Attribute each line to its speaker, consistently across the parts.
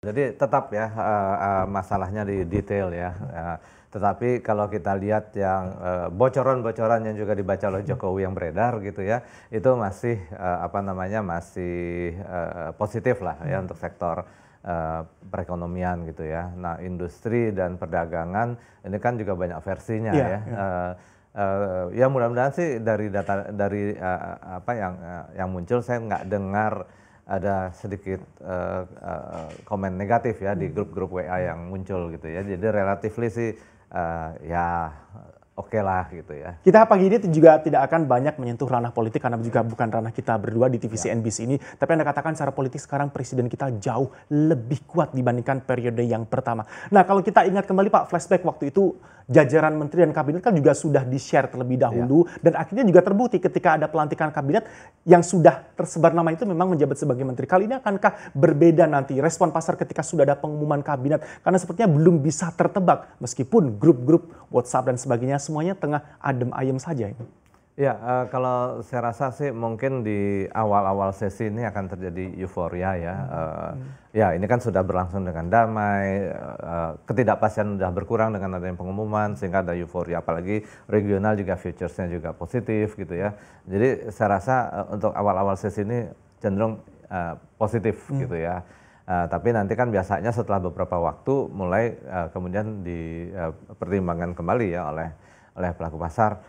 Speaker 1: Jadi tetap ya uh, uh, masalahnya di detail ya. Uh, tetapi kalau kita lihat yang bocoran-bocoran uh, yang juga dibaca oleh Jokowi yang beredar gitu ya, itu masih uh, apa namanya masih uh, positif lah ya untuk sektor uh, perekonomian gitu ya. Nah industri dan perdagangan ini kan juga banyak versinya yeah, ya. Yeah. Iya. Uh, Uh, ya mudah-mudahan sih dari data dari uh, apa yang uh, yang muncul saya nggak dengar ada sedikit uh, uh, komen negatif ya di hmm. grup-grup WA yang muncul gitu ya. Jadi relatifly sih uh, ya oke okay lah gitu ya.
Speaker 2: Kita pagi ini juga tidak akan banyak menyentuh ranah politik karena juga bukan ranah kita berdua di TVC ya. NBC ini. Tapi Anda katakan secara politik sekarang presiden kita jauh lebih kuat dibandingkan periode yang pertama. Nah kalau kita ingat kembali Pak flashback waktu itu jajaran menteri dan kabinet kan juga sudah di-share terlebih ya. dahulu. Ya. Dan akhirnya juga terbukti ketika ada pelantikan kabinet yang sudah tersebar nama itu memang menjabat sebagai menteri. Kali ini akankah berbeda nanti respon pasar ketika sudah ada pengumuman kabinet? Karena sepertinya belum bisa tertebak meskipun grup-grup WhatsApp dan sebagainya semuanya tengah adem ayem saja ini?
Speaker 1: Ya, uh, kalau saya rasa sih mungkin di awal-awal sesi ini akan terjadi euforia ya. Uh, hmm. Eh, ya, ini kan sudah berlangsung dengan damai, uh, ketidakpastian sudah berkurang dengan adanya pengumuman sehingga ada euforia. Apalagi regional juga futuresnya juga positif gitu ya. Jadi saya rasa uh, untuk awal-awal sesi ini cenderung uh, positif hmm. gitu ya. Uh, tapi nanti kan biasanya setelah beberapa waktu mulai uh, kemudian dipertimbangkan kembali ya oleh oleh pelaku pasar.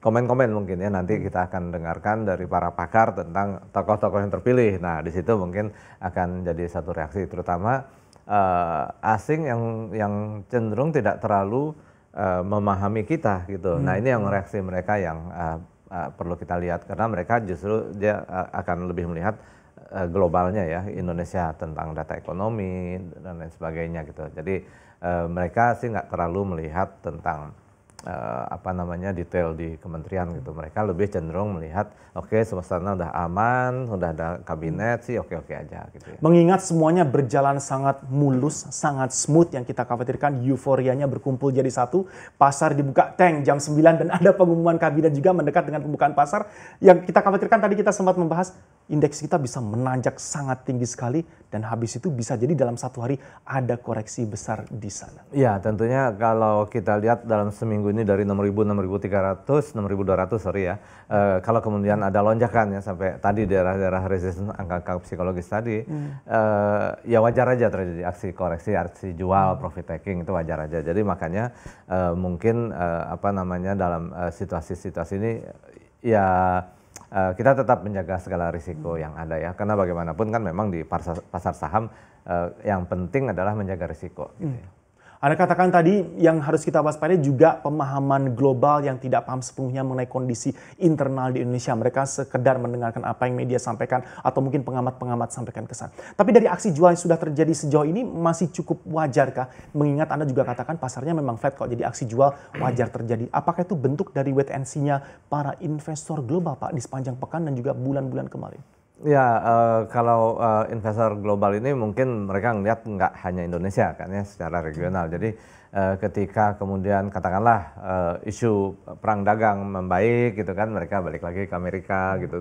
Speaker 1: Komen-komen mungkin ya nanti kita akan dengarkan dari para pakar tentang tokoh-tokoh yang terpilih. Nah di situ mungkin akan jadi satu reaksi terutama uh, asing yang yang cenderung tidak terlalu uh, memahami kita gitu. Hmm. Nah ini yang reaksi mereka yang uh, uh, perlu kita lihat karena mereka justru dia uh, akan lebih melihat uh, globalnya ya Indonesia tentang data ekonomi dan lain sebagainya gitu. Jadi uh, mereka sih nggak terlalu melihat tentang uh, apa namanya detail di kementerian gitu. Mereka lebih cenderung melihat oke okay, suasana udah aman, udah ada kabinet sih oke-oke -okay aja gitu ya. Mengingat semuanya berjalan
Speaker 2: sangat mulus, sangat smooth yang kita khawatirkan euforianya berkumpul jadi satu, pasar dibuka tank jam 9 dan ada pengumuman kabinet juga mendekat dengan pembukaan pasar yang kita khawatirkan tadi kita sempat membahas indeks kita bisa menanjak sangat tinggi sekali dan habis itu bisa jadi dalam satu hari ada koreksi besar di sana.
Speaker 1: Ya tentunya kalau kita lihat dalam seminggu ini dari 6.000, 6.300, 6.200 sorry ya, e, kalau kemudian ada lonjakan ya sampai tadi daerah-daerah resisten angka-angka psikologis tadi, hmm. e, ya wajar aja terjadi aksi koreksi, aksi jual, hmm. profit taking itu wajar aja. Jadi makanya e, mungkin e, apa namanya dalam situasi-situasi e, ini ya Eh, kita tetap menjaga segala risiko hmm. yang ada ya karena bagaimanapun kan memang di pasar, saham uh, yang penting adalah menjaga risiko. Gitu ya. Hmm. Anda katakan tadi yang harus kita waspadai juga
Speaker 2: pemahaman global yang tidak paham sepenuhnya mengenai kondisi internal di Indonesia. Mereka sekedar mendengarkan apa yang media sampaikan atau mungkin pengamat-pengamat sampaikan kesan. Tapi dari aksi jual yang sudah terjadi sejauh ini masih cukup wajarkah? Mengingat Anda juga katakan pasarnya memang flat kok, jadi aksi jual wajar terjadi. Apakah itu bentuk dari wait and see-nya para investor global Pak di sepanjang pekan dan juga bulan-bulan kemarin?
Speaker 1: Ya, uh, kalau uh, investor global ini mungkin mereka melihat nggak hanya Indonesia kan ya secara regional. Jadi uh, ketika kemudian katakanlah uh, isu perang dagang membaik gitu kan, mereka balik lagi ke Amerika gitu.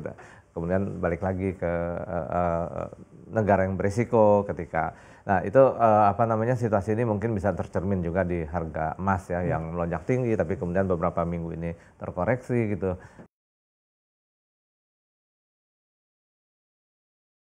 Speaker 1: Kemudian balik lagi ke uh, uh, negara yang berisiko ketika Nah itu uh, apa namanya situasi ini mungkin bisa tercermin juga di harga emas ya hmm. yang melonjak tinggi tapi kemudian beberapa minggu ini terkoreksi gitu.